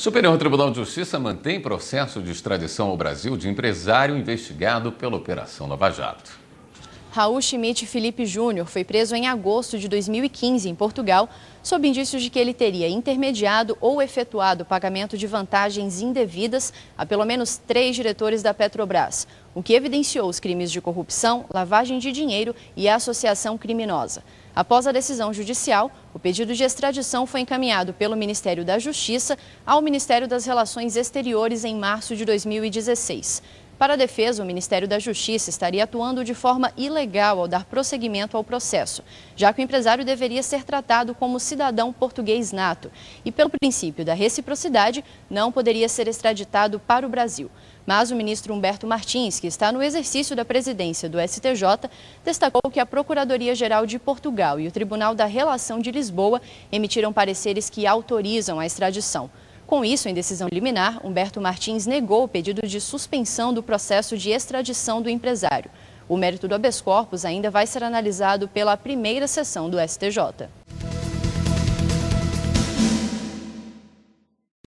Superior Tribunal de Justiça mantém processo de extradição ao Brasil de empresário investigado pela Operação Lava Jato. Raul Schmidt Felipe Júnior foi preso em agosto de 2015 em Portugal, sob indícios de que ele teria intermediado ou efetuado o pagamento de vantagens indevidas a pelo menos três diretores da Petrobras, o que evidenciou os crimes de corrupção, lavagem de dinheiro e associação criminosa. Após a decisão judicial, o pedido de extradição foi encaminhado pelo Ministério da Justiça ao Ministério das Relações Exteriores em março de 2016. Para a defesa, o Ministério da Justiça estaria atuando de forma ilegal ao dar prosseguimento ao processo, já que o empresário deveria ser tratado como cidadão português nato e, pelo princípio da reciprocidade, não poderia ser extraditado para o Brasil. Mas o ministro Humberto Martins, que está no exercício da presidência do STJ, destacou que a Procuradoria-Geral de Portugal e o Tribunal da Relação de Lisboa emitiram pareceres que autorizam a extradição. Com isso, em decisão liminar, Humberto Martins negou o pedido de suspensão do processo de extradição do empresário. O mérito do habeas corpus ainda vai ser analisado pela primeira sessão do STJ.